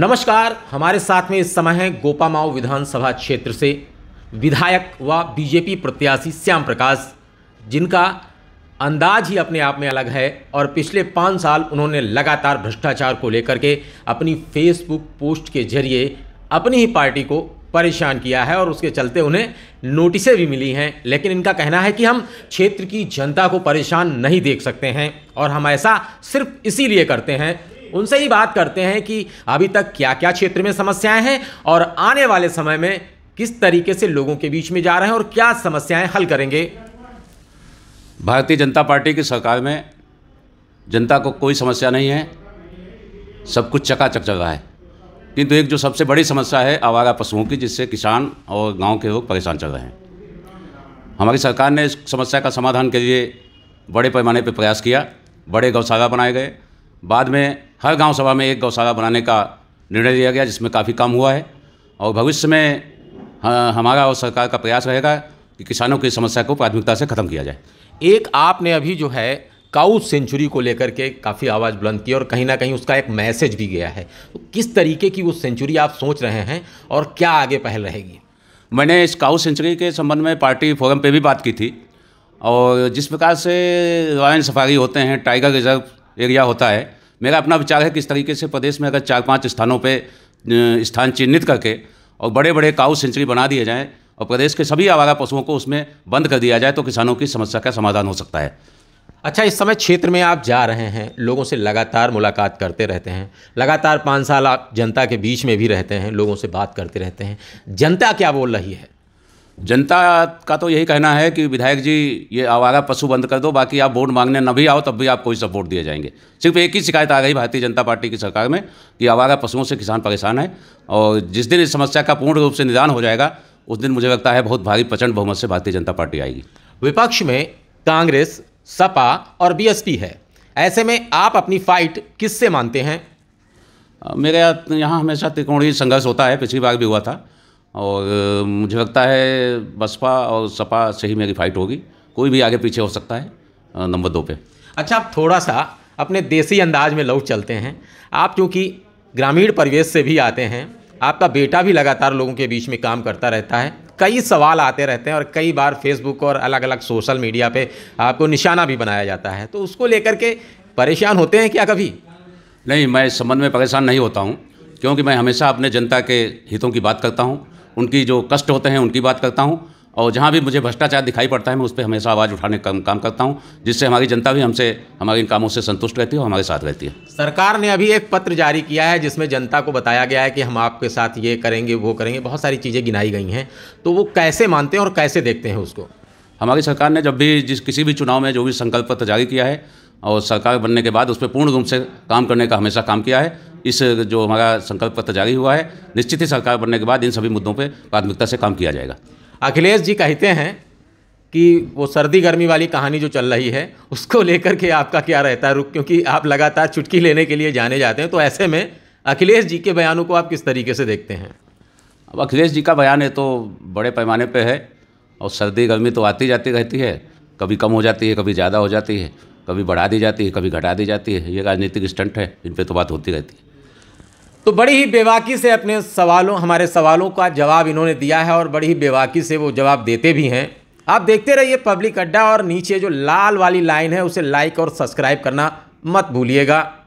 नमस्कार हमारे साथ में इस समय गोपा गोपामाओ विधानसभा क्षेत्र से विधायक व बीजेपी प्रत्याशी श्याम प्रकाश जिनका अंदाज ही अपने आप में अलग है और पिछले पाँच साल उन्होंने लगातार भ्रष्टाचार को लेकर के अपनी फेसबुक पोस्ट के जरिए अपनी ही पार्टी को परेशान किया है और उसके चलते उन्हें नोटिसें भी मिली हैं लेकिन इनका कहना है कि हम क्षेत्र की जनता को परेशान नहीं देख सकते हैं और हम ऐसा सिर्फ इसीलिए करते हैं उनसे ही बात करते हैं कि अभी तक क्या क्या क्षेत्र में समस्याएं हैं और आने वाले समय में किस तरीके से लोगों के बीच में जा रहे हैं और क्या समस्याएं हल करेंगे भारतीय जनता पार्टी की सरकार में जनता को कोई समस्या नहीं है सब कुछ चकाचक चल रहा है किंतु एक जो सबसे बड़ी समस्या है आवारा पशुओं की जिससे किसान और गांव के लोग परेशान चल रहे हैं हमारी सरकार ने इस समस्या का समाधान के लिए बड़े पैमाने पर प्रयास किया बड़े गौशाला बनाए गए बाद में हर गांव सभा में एक गौशाला बनाने का निर्णय लिया गया जिसमें काफ़ी काम हुआ है और भविष्य में हाँ, हमारा और सरकार का प्रयास रहेगा कि किसानों की समस्या को प्राथमिकता से ख़त्म किया जाए एक आपने अभी जो है काउ सेंचुरी को लेकर के काफ़ी आवाज़ बुलंद की और कहीं ना कहीं उसका एक मैसेज भी गया है तो किस तरीके की वो सेंचुरी आप सोच रहे हैं और क्या आगे पहल रहेगी मैंने इस काउ सेंचुरी के संबंध में पार्टी फोरम पे भी बात की थी और जिस प्रकार से रॉयल सफारी होते हैं टाइगर रिजर्व एरिया होता है मेरा अपना विचार है कि इस तरीके से प्रदेश में अगर चार पाँच स्थानों पर स्थान चिन्हित करके और बड़े बड़े काउ सेंचुरी बना दिए जाएँ और प्रदेश के सभी आवारा पशुओं को उसमें बंद कर दिया जाए तो किसानों की समस्या का समाधान हो सकता है अच्छा इस समय क्षेत्र में आप जा रहे हैं लोगों से लगातार मुलाकात करते रहते हैं लगातार पाँच साल आप जनता के बीच में भी रहते हैं लोगों से बात करते रहते हैं जनता क्या बोल रही है जनता का तो यही कहना है कि विधायक जी ये आवारा पशु बंद कर दो बाकी आप वोट मांगने न भी आओ तब भी आपको ही सपोर्ट दिए जाएंगे सिर्फ एक ही शिकायत आ गई भारतीय जनता पार्टी की सरकार में कि आवारा पशुओं से किसान परेशान है और जिस दिन इस समस्या का पूर्ण रूप से निदान हो जाएगा उस दिन मुझे लगता है बहुत भारी प्रचंड बहुमत से भारतीय जनता पार्टी आएगी विपक्ष में कांग्रेस सपा और बी है ऐसे में आप अपनी फाइट किससे मानते हैं मेरे यहाँ हमेशा त्रिकोणीय संघर्ष होता है पिछली बार भी हुआ था और मुझे लगता है बसपा और सपा से ही मेरी फाइट होगी कोई भी आगे पीछे हो सकता है नंबर दो पे अच्छा आप थोड़ा सा अपने देसी अंदाज में लौट चलते हैं आप चूँकि ग्रामीण परिवेश से भी आते हैं आपका बेटा भी लगातार लोगों के बीच में काम करता रहता है कई सवाल आते रहते हैं और कई बार फेसबुक और अलग अलग सोशल मीडिया पे आपको निशाना भी बनाया जाता है तो उसको लेकर के परेशान होते हैं क्या कभी नहीं मैं इस संबंध में परेशान नहीं होता हूँ क्योंकि मैं हमेशा अपने जनता के हितों की बात करता हूँ उनकी जो कष्ट होते हैं उनकी बात करता हूँ और जहाँ भी मुझे भ्रष्टाचार दिखाई पड़ता है मैं उस पर हमेशा आवाज़ उठाने का काम करता हूँ जिससे हमारी जनता भी हमसे हमारे इन कामों से संतुष्ट रहती है और हमारे साथ रहती है सरकार ने अभी एक पत्र जारी किया है जिसमें जनता को बताया गया है कि हम आपके साथ ये करेंगे वो करेंगे बहुत सारी चीज़ें गिनाई गई हैं तो वो कैसे मानते हैं और कैसे देखते हैं उसको हमारी सरकार ने जब भी जिस किसी भी चुनाव में जो भी संकल्प पत्र जारी किया है और सरकार बनने के बाद उस पर पूर्ण रूप से काम करने का हमेशा काम किया है इस जो हमारा संकल्प पत्र जारी हुआ है निश्चित ही सरकार बनने के बाद इन सभी मुद्दों पर प्राथमिकता से काम किया जाएगा अखिलेश जी कहते हैं कि वो सर्दी गर्मी वाली कहानी जो चल रही है उसको लेकर के आपका क्या रहता है रुक क्योंकि आप लगातार चुटकी लेने के लिए जाने जाते हैं तो ऐसे में अखिलेश जी के बयानों को आप किस तरीके से देखते हैं अब अखिलेश जी का बयान है तो बड़े पैमाने पे है और सर्दी गर्मी तो आती जाती रहती है कभी कम हो जाती है कभी ज़्यादा हो जाती है कभी बढ़ा दी जाती है कभी घटा दी जाती है ये राजनीतिक स्टंट है इन पर तो बात होती रहती है तो बड़ी ही बेवाकी से अपने सवालों हमारे सवालों का जवाब इन्होंने दिया है और बड़ी ही बेवाकी से वो जवाब देते भी हैं आप देखते रहिए पब्लिक अड्डा और नीचे जो लाल वाली लाइन है उसे लाइक और सब्सक्राइब करना मत भूलिएगा